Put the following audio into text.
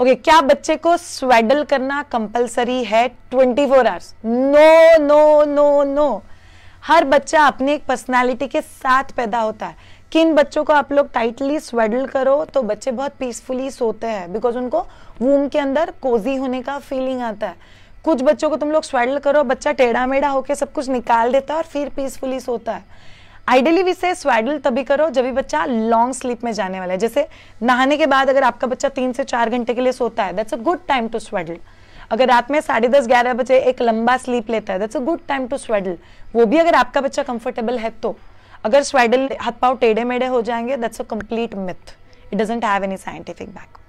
okay okay, क्या बच्चे को स्वेडल करना कंपलसरी है 24 four hours no no no no हर बच्चा अपनी एक पर्सनालिटी के साथ पैदा होता है किन बच्चों को आप लोग टाइटली स्वेडल करो तो बच्चे बहुत पीसफुली सोते हैं बिकॉज उनको वूम के अंदर कोजी होने का फीलिंग आता है कुछ बच्चों को तुम लोग स्वेडल करो बच्चा टेढ़ा मेढ़ा होके सब कुछ निकाल देता है और फिर पीसफुली सोता है आइडियली इसे स्वेडल तभी करो जब भी बच्चा लॉन्ग स्लीप में जाने वाला है जैसे नहाने के बाद अगर आपका बच्चा तीन से चार घंटे के लिए सोता है that's a good time to swaddle अगर रात में साढ़े दस ग्यारह बजे एक लंबा स्लीप लेता है that's a good time to swaddle वो भी अगर आपका बच्चा कंफर्टेबल है तो अगर स्वेडल हाथ पाव टेढ़े मेढ़े हो जाएंगे that's a complete myth it doesn't have any scientific background